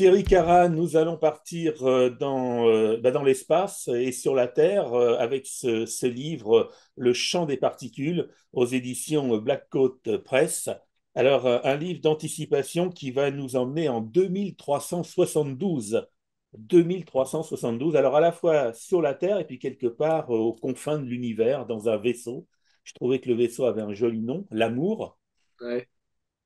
Thierry Cara, nous allons partir euh, euh, bah, dans, l'espace et sur la Terre euh, avec ce, livre Le champ des particules aux éditions Black Coat Press. Alors, un livre d'anticipation qui va nous emmener en 2372. 2372, alors à la fois sur la Terre et puis quelque part aux confins de l'univers dans un vaisseau. Je trouvais que le vaisseau avait un joli nom, l'amour. Ouais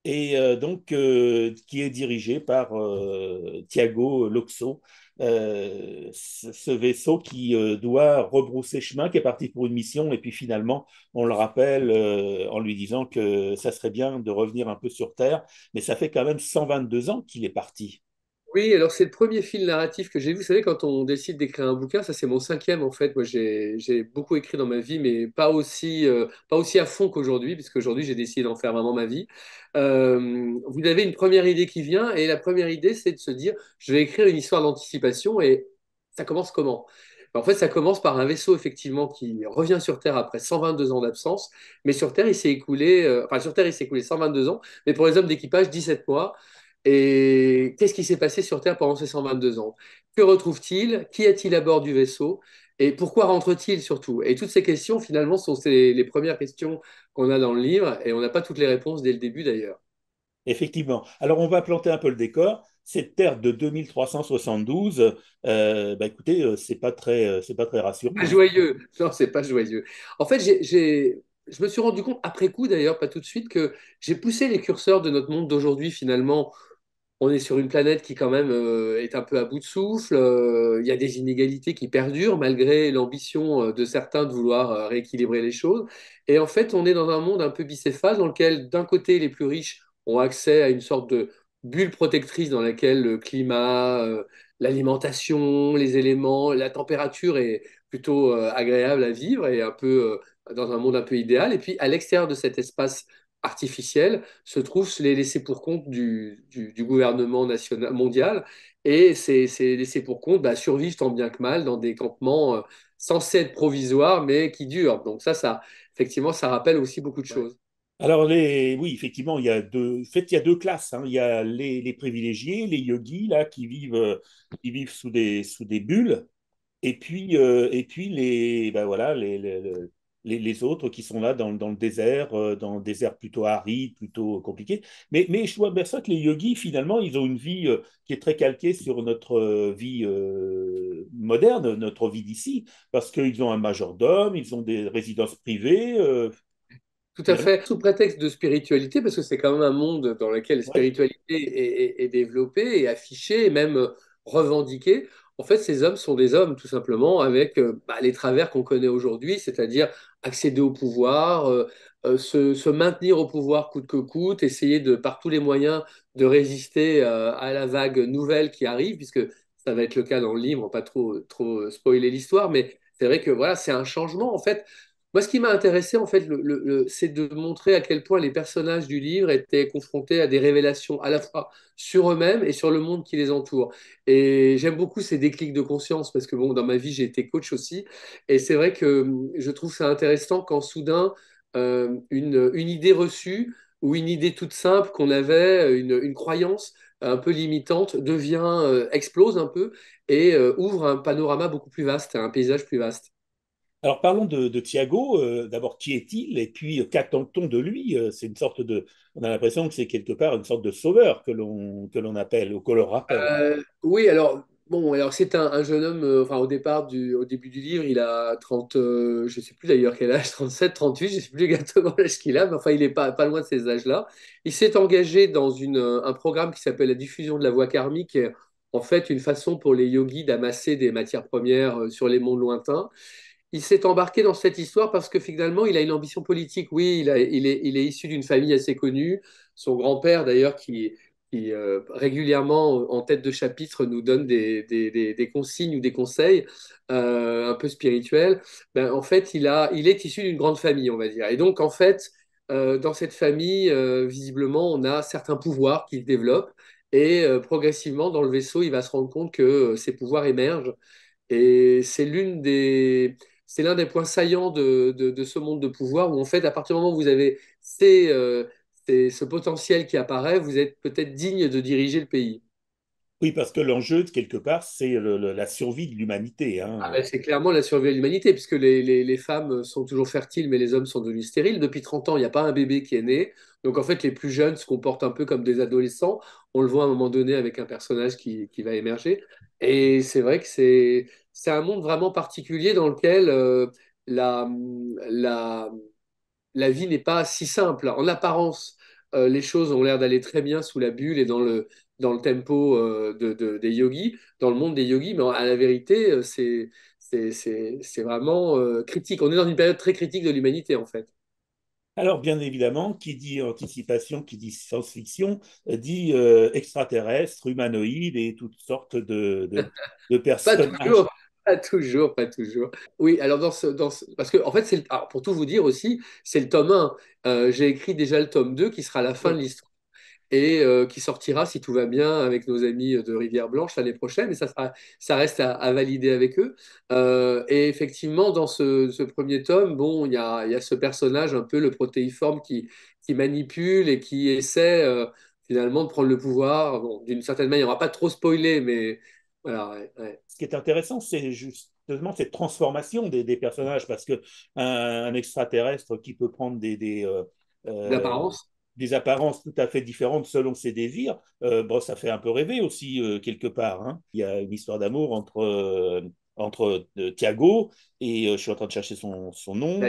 et euh, donc euh, qui est dirigé par euh, Thiago Loxo, ce, ce, vaisseau qui doit rebrousser chemin, qui est parti pour une mission, et puis finalement, on le rappelle en lui disant que ça serait bien de revenir un peu sur Terre, mais ça fait quand même 122 ans qu'il est parti. Oui, alors c'est le premier fil narratif que j'ai vu. Vous savez, quand on décide d'écrire un bouquin, ça c'est mon cinquième en fait. Moi, j'ai beaucoup écrit dans ma vie, mais pas aussi, euh, pas aussi à fond qu'aujourd'hui, puisque aujourd'hui j'ai décidé d'en faire vraiment ma vie. Euh, vous avez une première idée qui vient, et la première idée, c'est de se dire, je vais écrire une histoire d'anticipation, et ça commence comment ben, en fait, ça commence par un vaisseau, effectivement, qui revient sur Terre après 122 ans d'absence. Mais sur Terre, il s'est écoulé, euh, enfin, sur Terre, il s'est écoulé 122 ans, mais pour les hommes d'équipage, 17 mois. Et qu'est-ce qui s'est passé sur Terre pendant ces 122 ans Que retrouve-t-il Qui est-il à bord du vaisseau Et pourquoi rentre-t-il surtout Et toutes ces questions, finalement, sont les, premières questions qu'on a dans le livre, et on n'a pas toutes les réponses dès le début d'ailleurs. Effectivement. Alors on va planter un peu le décor. Cette Terre de 2372, euh, bah écoutez, euh, c'est pas très, euh, c'est pas très rassurant. Pas joyeux. Non, c'est pas joyeux. En fait, j'ai, je me suis rendu compte après coup d'ailleurs, pas tout de suite, que j'ai poussé les curseurs de notre monde d'aujourd'hui finalement on est sur une planète qui quand même euh, est un peu à bout de souffle. Euh, il y a des inégalités qui perdurent malgré l'ambition euh, de certains de vouloir rééquilibrer les choses. Et en fait, on est dans un monde un peu bicéphale dans lequel, d'un côté, les plus riches ont accès à une sorte de bulle protectrice dans laquelle le climat, l'alimentation, les éléments, la température est plutôt agréable à vivre et un peu dans un monde un peu idéal. Et puis, à l'extérieur de cet espace artificielle se trouvent les laissés pour compte du, gouvernement national, mondial. Et ces, laissés pour compte bah, survivent tant bien que mal dans des campements euh, censés être provisoires, mais qui durent. Donc ça, ça effectivement, ça rappelle aussi beaucoup de choses. Alors les, oui, effectivement, il y a deux, fait, il y a deux classes. Hein. Il y a les, les, privilégiés, les yogis là, qui vivent, euh, qui vivent sous des sous des bulles, et puis euh, et puis les, ben voilà, les, les les, autres qui sont là dans, le désert, dans le désert euh, plutôt aride, plutôt compliqué. Mais, je vois bien ça que les yogis, finalement, ils ont une vie euh, qui est très calquée sur notre euh, vie moderne, notre vie d'ici, parce qu'ils ont un majordome, ils ont des résidences privées. tout à fait, sous prétexte de spiritualité, parce que c'est quand même un monde dans lequel la spiritualité est, est, développée et affichée, et même revendiquée en fait, ces hommes sont des hommes, tout simplement, avec euh, bah, les travers qu'on connaît aujourd'hui, c'est-à-dire accéder au pouvoir, euh, euh, se, maintenir au pouvoir coûte que coûte, essayer de, par tous les moyens de résister à la vague nouvelle qui arrive, puisque ça va être le cas dans le livre, pas trop, trop spoiler l'histoire, mais c'est vrai que voilà, c'est un changement. En fait, moi, ce qui m'a intéressé, en fait, le, c'est de montrer à quel point les personnages du livre étaient confrontés à des révélations à la fois sur eux-mêmes et sur le monde qui les entoure. Et j'aime beaucoup ces déclics de conscience parce que, bon, dans ma vie, j'ai été coach aussi. Et c'est vrai que hum, je trouve ça intéressant quand soudain, euh, une, une, idée reçue ou une idée toute simple qu'on avait, une, croyance, un peu limitante devient, euh, explose un peu et euh, ouvre un panorama beaucoup plus vaste, un paysage plus vaste. Alors parlons de, Thiago. Euh, d'abord, qui est-il Et puis, euh, qu'attend-on de lui euh, C'est une sorte de. On a l'impression que c'est quelque part une sorte de sauveur que l'on que l'on appelle ou que l'on rappelle. oui, alors bon, alors c'est un, jeune homme. enfin, au départ du, au début du livre, il a 30, je sais plus d'ailleurs quel âge, 37, 38, je ne sais plus exactement l'âge qu'il a, mais enfin, il est pas pas loin de ces âges-là. Il s'est engagé dans une un programme qui s'appelle la diffusion de la voix karmique. En fait, une façon pour les yogis d'amasser des matières premières sur les mondes lointains il s'est embarqué dans cette histoire parce que finalement, il a une ambition politique. Oui, il, a, il, est, il est, issu d'une famille assez connue. Son grand-père, d'ailleurs, qui, euh, régulièrement, en tête de chapitre, nous donne des, des, consignes ou des conseils euh, un peu spirituels. Ben, en fait, il, a, il est issu d'une grande famille, on va dire. Et donc, en fait, euh, dans cette famille, visiblement, on a certains pouvoirs qu'il développe. Et progressivement, dans le vaisseau, il va se rendre compte que ces pouvoirs émergent. Et c'est l'une des c'est l'un des points saillants de, ce monde de pouvoir où, en fait, à partir du moment où vous avez c'est euh, ce potentiel qui apparaît, vous êtes peut-être digne de diriger le pays. Oui, parce que l'enjeu, de quelque part, c'est la survie de l'humanité. Hein. Ah ben, c'est clairement la survie de l'humanité, puisque les, femmes sont toujours fertiles, mais les hommes sont devenus stériles. Depuis 30 ans, il n'y a pas un bébé qui est né. Donc, en fait, les plus jeunes se comportent un peu comme des adolescents. On le voit à un moment donné avec un personnage qui, qui va émerger. Et c'est vrai que c'est c'est un monde vraiment particulier dans lequel euh, la, la, la, vie n'est pas si simple. En apparence, euh, les choses ont l'air d'aller très bien sous la bulle et dans le, dans le tempo euh, de, des yogis, dans le monde des yogis, mais à la vérité, c'est, c'est, vraiment critique. On est dans une période très critique de l'humanité, en fait. Alors, bien évidemment, qui dit anticipation, qui dit science-fiction, dit extraterrestre, humanoïde et toutes sortes de, de, Pas toujours, pas toujours. Oui, alors dans ce, dans parce que en fait, c'est pour tout vous dire aussi, c'est le tome 1. Euh, j'ai écrit déjà le tome 2 qui sera la fin de l'histoire et euh, qui sortira, si tout va bien, avec nos amis de Rivière-Blanche l'année prochaine, et ça, ça reste à, valider avec eux. Euh, et effectivement, dans ce, premier tome, bon, il y, a, ce personnage un peu le protéiforme qui, manipule et qui essaie finalement de prendre le pouvoir. Bon, d'une certaine manière, on ne va pas trop spoiler, mais ce qui est intéressant, c'est justement cette transformation des, personnages, parce que un, extraterrestre qui peut prendre des, euh, euh, des, apparences des apparences tout à fait différentes selon ses désirs. Euh, bon, ça fait un peu rêver aussi, quelque part. Hein. Il y a une histoire d'amour entre, entre Thiago et je suis en train de chercher son, son nom.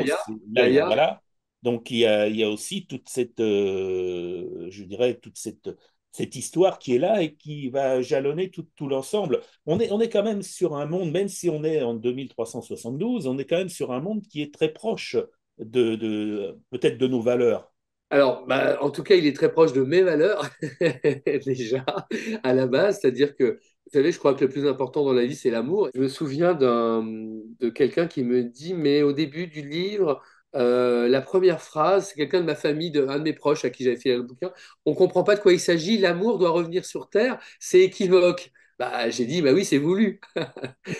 Daya, Donc il y, a, il y a aussi toute cette, je dirais, toute cette cette histoire qui est là et qui va jalonner tout, l'ensemble. On est, on est quand même sur un monde, même si on est en 2372, on est quand même sur un monde qui est très proche de, de peut-être de nos valeurs. Alors, bah, en tout cas, il est très proche de mes valeurs, déjà, à la base. C'est-à-dire que, vous savez, je crois que le plus important dans la vie, c'est l'amour. Je me souviens de quelqu'un qui me dit, mais au début du livre, euh, la première phrase, c'est quelqu'un de ma famille, de, un de mes proches à qui j'avais fait le bouquin. On ne comprend pas de quoi il s'agit. L'amour doit revenir sur Terre. C'est équivoque. Bah, j'ai dit, bah oui, c'est voulu.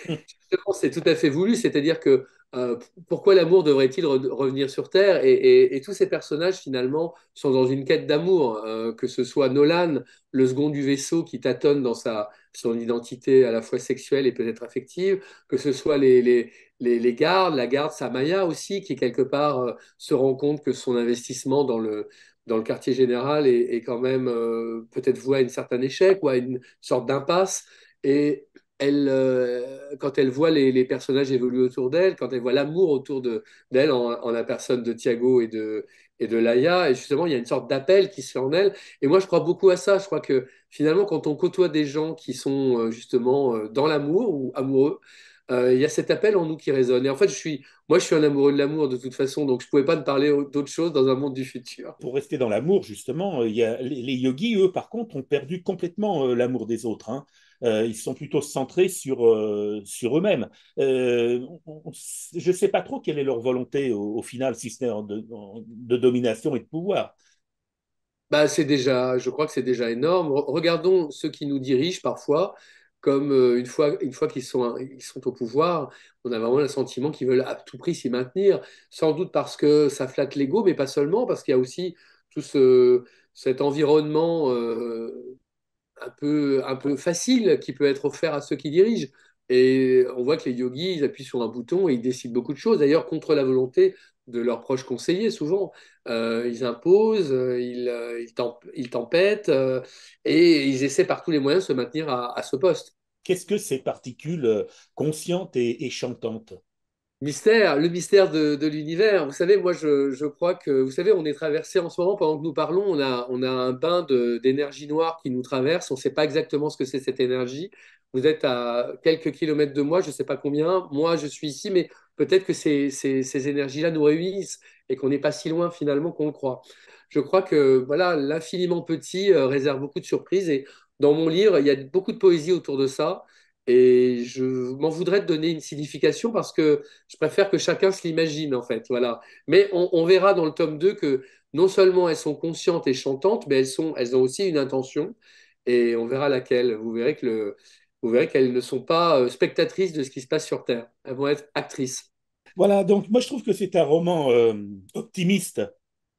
Justement, c'est tout à fait voulu. C'est-à-dire que euh, pourquoi l'amour devrait-il revenir sur Terre et, tous ces personnages, finalement, sont dans une quête d'amour, euh, que ce soit Nolan, le second du vaisseau qui tâtonne dans sa, son identité à la fois sexuelle et peut-être affective, que ce soit les, les, gardes, la garde Samaya aussi, qui quelque part euh, se rend compte que son investissement dans le, dans le quartier général est, quand même peut-être voué à une certain échec ou à une sorte d'impasse. Et elle, euh, quand elle voit les, personnages évoluer autour d'elle, quand elle voit l'amour autour d'elle en, en, la personne de Thiago et de, et de Laïa, et justement, il y a une sorte d'appel qui se fait en elle. Et moi, je crois beaucoup à ça. Je crois que finalement, quand on côtoie des gens qui sont euh, justement euh, dans l'amour ou amoureux, il y a cet appel en nous qui résonne. Et en fait, je suis, moi, je suis un amoureux de l'amour de toute façon, donc je ne pouvais pas me parler d'autre chose dans un monde du futur. Pour rester dans l'amour, justement, il y a, les, les, yogis, eux, par contre, ont perdu complètement l'amour des autres. Hein. Euh, ils sont plutôt centrés sur, euh, sur eux-mêmes. Euh, je ne sais pas trop quelle est leur volonté au, final, si ce n'est de, de domination et de pouvoir. Bah, c'est déjà, je crois que c'est déjà énorme. Regardons ceux qui nous dirigent parfois, comme une fois, une fois qu'ils sont, ils sont au pouvoir, on a vraiment le sentiment qu'ils veulent à tout prix s'y maintenir, sans doute parce que ça flatte l'ego, mais pas seulement, parce qu'il y a aussi tout ce, cet environnement euh, un peu, un peu facile qui peut être offert à ceux qui dirigent. Et on voit que les yogis, ils appuient sur un bouton et ils décident beaucoup de choses, d'ailleurs contre la volonté de leurs proches conseillers souvent. Euh, ils imposent, euh, ils, euh, ils, tempêtent et ils essaient par tous les moyens de se maintenir à, ce poste. Qu'est-ce que ces particules conscientes et chantantes le mystère de, l'univers. Vous savez, moi, je, crois que, vous savez, on est traversé en ce moment, pendant que nous parlons, on a, un bain d'énergie noire qui nous traverse. On ne sait pas exactement ce que c'est cette énergie. Vous êtes à quelques kilomètres de moi, je ne sais pas combien. Moi, je suis ici, mais peut-être que ces, énergies-là nous réunissent et qu'on n'est pas si loin finalement qu'on le croit. Je crois que voilà, l'infiniment petit euh, réserve beaucoup de surprises. Et dans mon livre, il y a beaucoup de poésie autour de ça. Et je m'en voudrais de donner une signification parce que je préfère que chacun se l'imagine, en fait. Voilà. Mais on, verra dans le tome 2 que non seulement elles sont conscientes et chantantes, mais elles, sont, elles ont aussi une intention. Et on verra laquelle. Vous verrez que le, vous verrez qu'elles ne sont pas euh, spectatrices de ce qui se passe sur Terre. Elles vont être actrices. Voilà, donc moi je trouve que c'est un roman euh, optimiste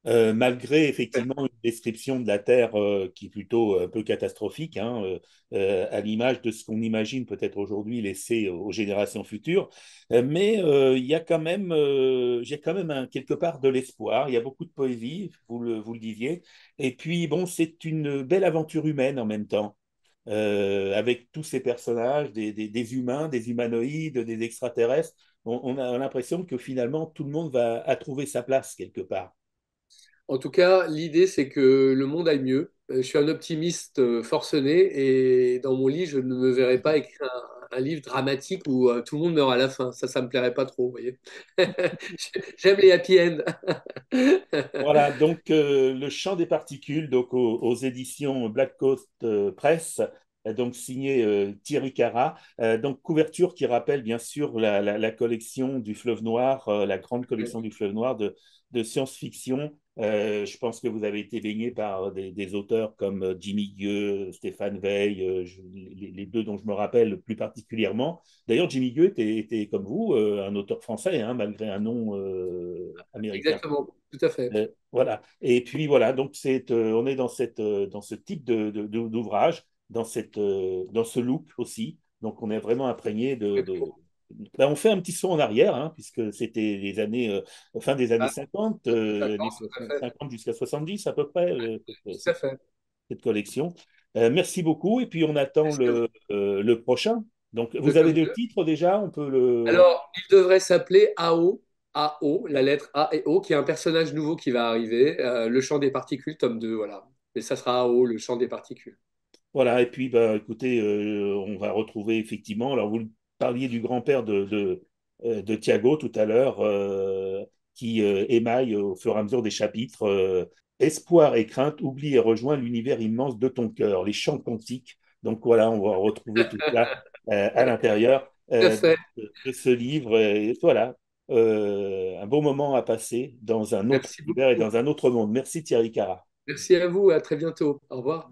euh, malgré effectivement une description de la Terre euh, qui est plutôt un euh, peu catastrophique, hein, à l'image de ce qu'on imagine peut-être aujourd'hui laisser aux générations futures. mais il y a quand même, j'ai quand même quelque part de l'espoir. Il y a beaucoup de poésie, vous le, vous le disiez. Et puis bon, c'est une belle aventure humaine en même temps. avec tous ces personnages, des, humains, des humanoïdes, des extraterrestres, on, on a l'impression que finalement tout le monde va à trouver sa place quelque part. En tout cas, l'idée, c'est que le monde aille mieux. Euh, je suis un optimiste euh, forcené et dans mon lit, je ne me verrai pas écrire un, livre dramatique où euh, tout le monde meurt à la fin. Ça, ça ne me plairait pas trop, vous voyez. J'aime les happy ends. voilà, donc Le champ des particules, donc aux, éditions Black Coast Press. Donc signé Thierry Cara, donc couverture qui rappelle bien sûr la, collection du fleuve noir, la grande collection du fleuve noir de, de science-fiction euh, je pense que vous avez été baigné par des, auteurs comme euh, Jimmy Gueux, Stéphane Veil, euh, les, deux dont je me rappelle plus particulièrement. D'ailleurs, Jimmy Gueux était, comme vous un auteur français, hein, malgré un nom américain. Exactement, tout à fait. voilà. Et puis voilà, donc c'est, on est dans, cette, dans ce type de, d'ouvrage, dans, cette, dans ce look aussi. Donc on est vraiment imprégné de ben, on fait un petit saut en arrière, hein, puisque c'était les années, euh, fin des années 50, ah, 50 euh, jusqu'à 70 à peu près, euh, cette, fait. cette, collection. merci beaucoup, et puis on attend le, le, prochain. Donc, vous avez deux titres déjà, on peut le... Alors, il devrait s'appeler AO, AO, la lettre A et O, qui est un personnage nouveau qui va arriver, le champ des particules, tome 2, voilà. Et ça sera AO, le champ des particules. Voilà, et puis, bah, écoutez, on va retrouver effectivement, alors vous le parliez du grand-père de, de, euh, Thiago tout à l'heure, euh, qui euh, émaille au fur et à mesure des chapitres. Espoir et crainte, oublie et rejoins l'univers immense de ton cœur, les chants quantiques. Donc voilà, on va retrouver tout ça à l'intérieur de, ce livre. Et voilà, un beau moment à passer dans un autre univers et dans un autre monde. Merci Thierry Cara. Merci à vous, à très bientôt. Au revoir.